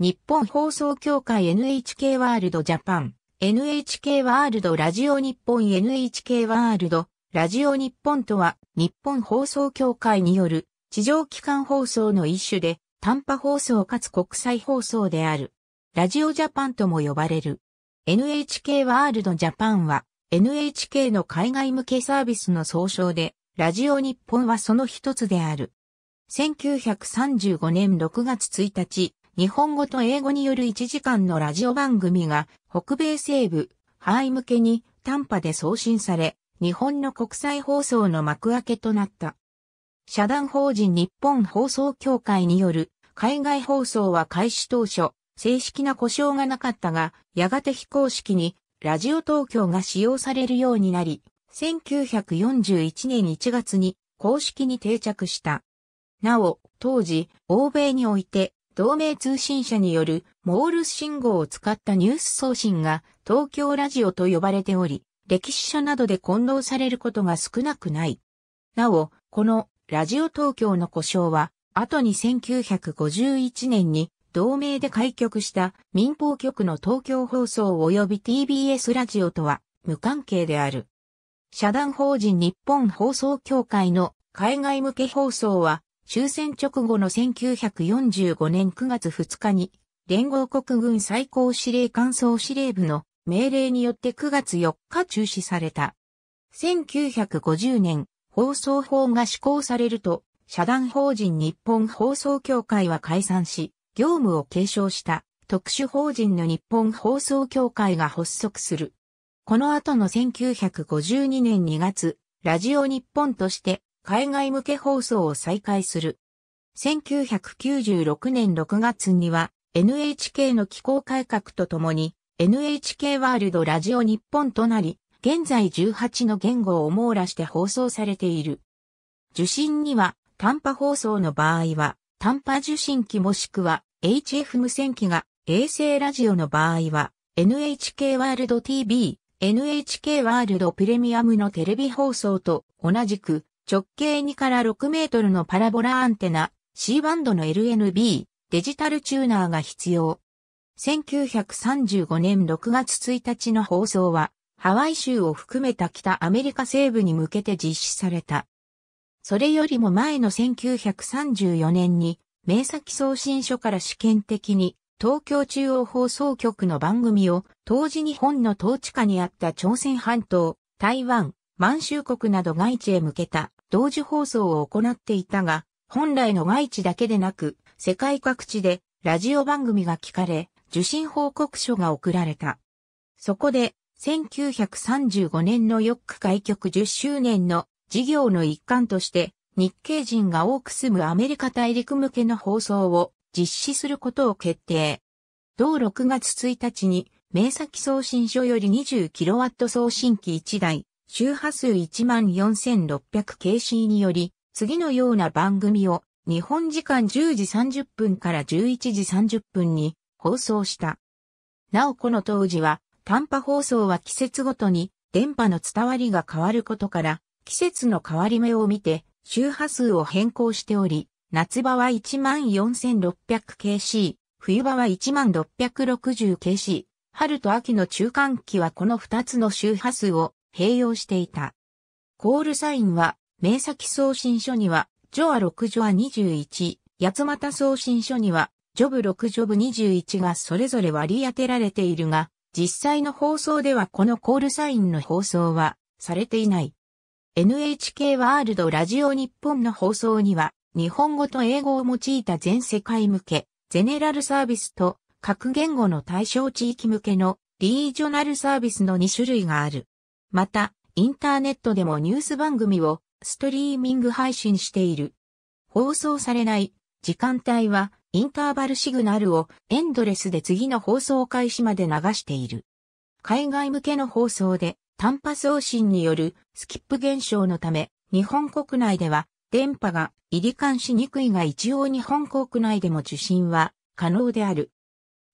日本放送協会 NHK ワールドジャパン、NHK ワールドラジオ日本 NHK ワールドラジオ日本とは日本放送協会による地上機関放送の一種で短波放送かつ国際放送である。ラジオジャパンとも呼ばれる。NHK ワールドジャパンは NHK の海外向けサービスの総称で、ラジオ日本はその一つである。1935年6月1日、日本語と英語による1時間のラジオ番組が北米西部、ハイ向けに短波で送信され、日本の国際放送の幕開けとなった。社団法人日本放送協会による海外放送は開始当初、正式な故障がなかったが、やがて非公式にラジオ東京が使用されるようになり、1941年1月に公式に定着した。なお、当時、欧米において同盟通信社によるモールス信号を使ったニュース送信が東京ラジオと呼ばれており、歴史書などで混同されることが少なくない。なお、このラジオ東京の故障は、後に1951年に同盟で開局した民放局の東京放送及び TBS ラジオとは無関係である。社団法人日本放送協会の海外向け放送は終戦直後の1945年9月2日に、連合国軍最高司令官総司令部の命令によって9月4日中止された。1950年、放送法が施行されると、社団法人日本放送協会は解散し、業務を継承した特殊法人の日本放送協会が発足する。この後の1952年2月、ラジオ日本として海外向け放送を再開する。1996年6月には NHK の機構改革とともに NHK ワールドラジオ日本となり、現在18の言語を網羅して放送されている。受信には短波放送の場合は短波受信機もしくは HF 無線機が衛星ラジオの場合は NHK ワールド TV、NHK ワールドプレミアムのテレビ放送と同じく直径2から6メートルのパラボラアンテナ、C バンドの LNB、デジタルチューナーが必要。1935年6月1日の放送は、ハワイ州を含めた北アメリカ西部に向けて実施された。それよりも前の1934年に、名作送信所から試験的に、東京中央放送局の番組を、当時日本の統治下にあった朝鮮半島、台湾、満州国など外地へ向けた同時放送を行っていたが、本来の外地だけでなく、世界各地でラジオ番組が聞かれ、受信報告書が送られた。そこで、1935年のヨック開局10周年の事業の一環として、日系人が多く住むアメリカ大陸向けの放送を実施することを決定。同6月1日に、名先送信所より 20kW 送信機1台、周波数 14600kc により、次のような番組を日本時間10時30分から11時30分に放送した。なおこの当時は、短波放送は季節ごとに電波の伝わりが変わることから、季節の変わり目を見て周波数を変更しており、夏場は 14600kc、冬場は 1660kc、春と秋の中間期はこの2つの周波数を併用していた。コールサインは、名先送信書には、ジョア6ジョア21、八又送信書には、ジョブ6ジョブ21がそれぞれ割り当てられているが、実際の放送ではこのコールサインの放送は、されていない。NHK ワールドラジオ日本の放送には、日本語と英語を用いた全世界向け、ゼネラルサービスと各言語の対象地域向けのリージョナルサービスの2種類がある。また、インターネットでもニュース番組をストリーミング配信している。放送されない時間帯はインターバルシグナルをエンドレスで次の放送開始まで流している。海外向けの放送で短波送信によるスキップ現象のため、日本国内では電波が入り換しにくいが一応日本国内でも受信は可能である。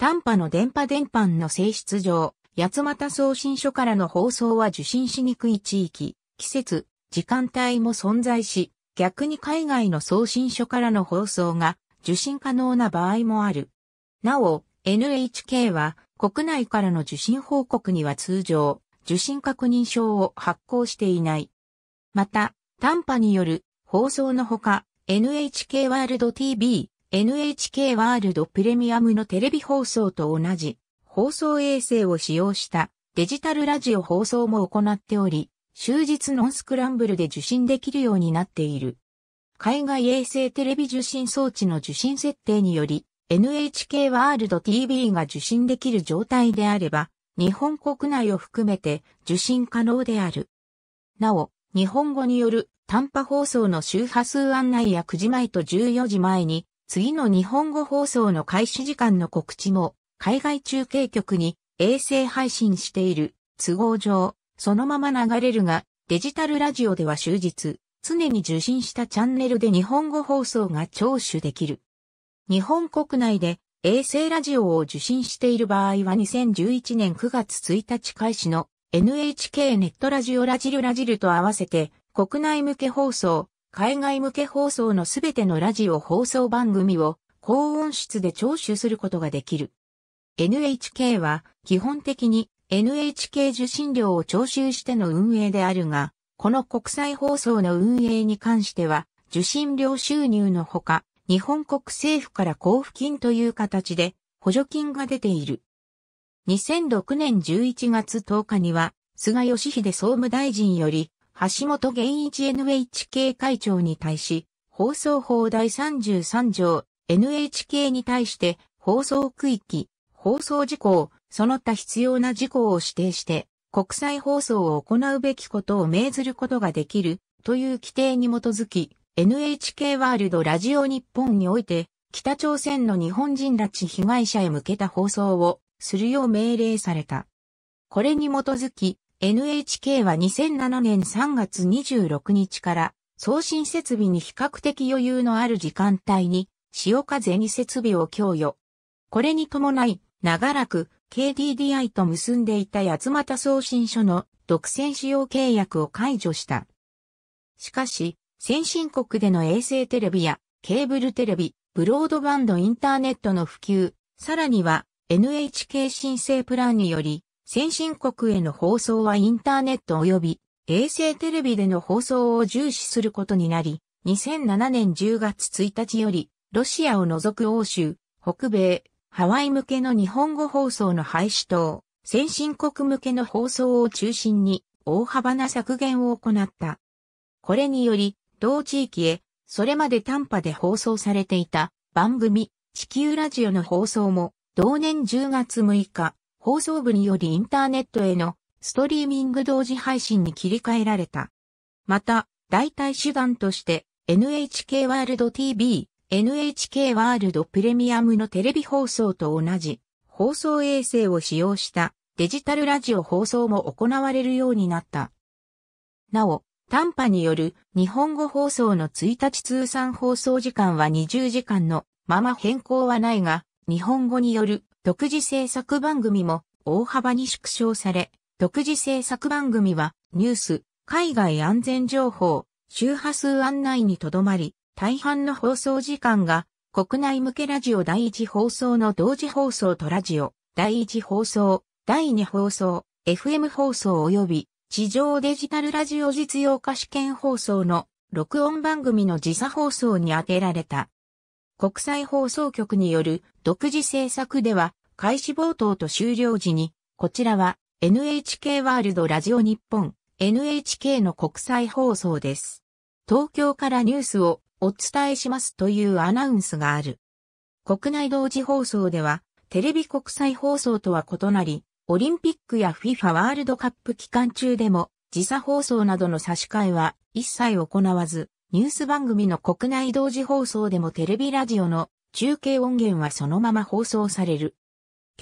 短波の電波伝播の性質上、八俣送信所からの放送は受信しにくい地域、季節、時間帯も存在し、逆に海外の送信所からの放送が受信可能な場合もある。なお、NHK は国内からの受信報告には通常、受信確認証を発行していない。また、短波による放送のほか、NHK ワールド TV、NHK ワールドプレミアムのテレビ放送と同じ放送衛星を使用したデジタルラジオ放送も行っており、終日ノンスクランブルで受信できるようになっている。海外衛星テレビ受信装置の受信設定により、NHK ワールド TV が受信できる状態であれば、日本国内を含めて受信可能である。なお、日本語による短波放送の周波数案内や9時前と14時前に、次の日本語放送の開始時間の告知も海外中継局に衛星配信している都合上、そのまま流れるが、デジタルラジオでは終日、常に受信したチャンネルで日本語放送が聴取できる。日本国内で衛星ラジオを受信している場合は2011年9月1日開始の NHK ネットラジオラジルラジルと合わせて国内向け放送、海外向け放送のすべてのラジオ放送番組を高音質で聴取することができる。NHK は基本的に NHK 受信料を徴収しての運営であるが、この国際放送の運営に関しては、受信料収入のほか、日本国政府から交付金という形で補助金が出ている。2006年11月10日には、菅義偉総務大臣より、橋本源一 NHK 会長に対し、放送法第33条 NHK に対して放送区域放送事項、その他必要な事項を指定して、国際放送を行うべきことを命ずることができる、という規定に基づき、NHK ワールドラジオ日本において、北朝鮮の日本人拉致被害者へ向けた放送をするよう命令された。これに基づき、NHK は2007年3月26日から送信設備に比較的余裕のある時間帯に潮風に設備を供与。これに伴い長らく KDDI と結んでいた八俣送信所の独占使用契約を解除した。しかし、先進国での衛星テレビやケーブルテレビ、ブロードバンドインターネットの普及、さらには NHK 申請プランにより、先進国への放送はインターネット及び衛星テレビでの放送を重視することになり、2007年10月1日より、ロシアを除く欧州、北米、ハワイ向けの日本語放送の廃止等、先進国向けの放送を中心に大幅な削減を行った。これにより、同地域へ、それまで短波で放送されていた番組、地球ラジオの放送も、同年10月6日、放送部によりインターネットへのストリーミング同時配信に切り替えられた。また、代替手段として NHK ワールド TV、NHK ワールドプレミアムのテレビ放送と同じ放送衛星を使用したデジタルラジオ放送も行われるようになった。なお、短波による日本語放送の1日通算放送時間は20時間のまま変更はないが、日本語による独自制作番組も大幅に縮小され、独自制作番組はニュース、海外安全情報、周波数案内にとどまり、大半の放送時間が、国内向けラジオ第一放送の同時放送とラジオ、第一放送、第二放送、FM 放送及び、地上デジタルラジオ実用化試験放送の録音番組の時差放送に当てられた。国際放送局による独自制作では、開始冒頭と終了時に、こちらは NHK ワールドラジオ日本 NHK の国際放送です。東京からニュースをお伝えしますというアナウンスがある。国内同時放送では、テレビ国際放送とは異なり、オリンピックや FIFA ワールドカップ期間中でも、時差放送などの差し替えは一切行わず、ニュース番組の国内同時放送でもテレビラジオの中継音源はそのまま放送される。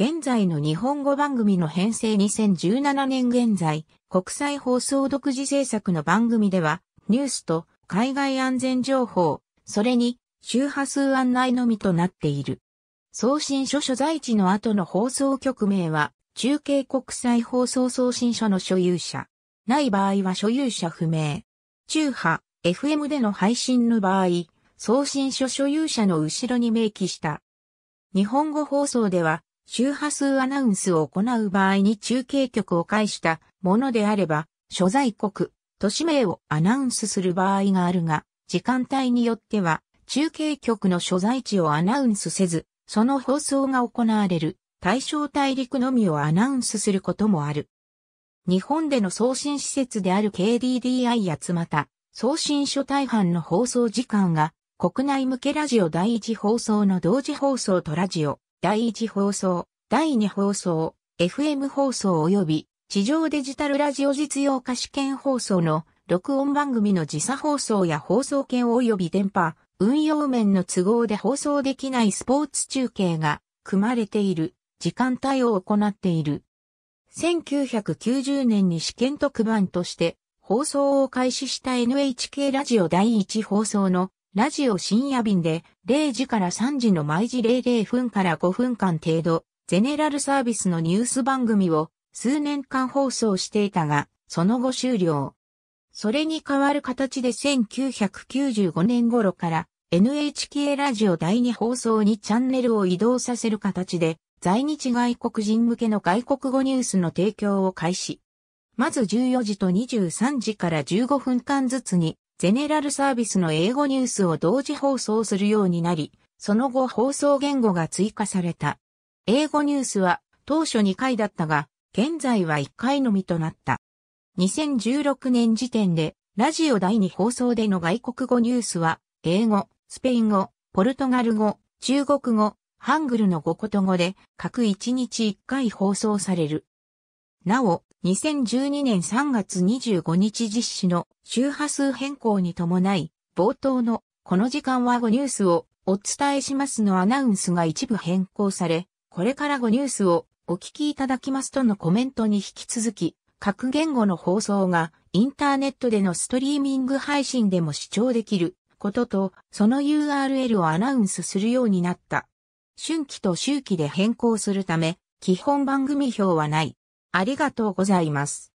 現在の日本語番組の編成2017年現在、国際放送独自制作の番組では、ニュースと海外安全情報、それに周波数案内のみとなっている。送信所所在地の後の放送局名は、中継国際放送送信所の所有者。ない場合は所有者不明。中波、FM での配信の場合、送信所所有者の後ろに明記した。日本語放送では、周波数アナウンスを行う場合に中継局を介したものであれば、所在国、都市名をアナウンスする場合があるが、時間帯によっては、中継局の所在地をアナウンスせず、その放送が行われる対象大陸のみをアナウンスすることもある。日本での送信施設である KDDI やつまた、送信所大半の放送時間が、国内向けラジオ第一放送の同時放送とラジオ、第一放送、第二放送、FM 放送及び地上デジタルラジオ実用化試験放送の録音番組の時差放送や放送権及び電波、運用面の都合で放送できないスポーツ中継が組まれている時間帯を行っている。1990年に試験特番として放送を開始した NHK ラジオ第1放送のラジオ深夜便で0時から3時の毎時00分から5分間程度ゼネラルサービスのニュース番組を数年間放送していたが、その後終了。それに代わる形で1995年頃から NHK ラジオ第2放送にチャンネルを移動させる形で在日外国人向けの外国語ニュースの提供を開始。まず14時と23時から15分間ずつにゼネラルサービスの英語ニュースを同時放送するようになり、その後放送言語が追加された。英語ニュースは当初2回だったが、現在は1回のみとなった。2016年時点で、ラジオ第2放送での外国語ニュースは、英語、スペイン語、ポルトガル語、中国語、ハングルの5言語で、各1日1回放送される。なお、2012年3月25日実施の周波数変更に伴い、冒頭のこの時間は5ニュースをお伝えしますのアナウンスが一部変更され、これから5ニュースをお聞きいただきますとのコメントに引き続き、各言語の放送がインターネットでのストリーミング配信でも視聴できることと、その URL をアナウンスするようになった。春季と周期で変更するため、基本番組表はない。ありがとうございます。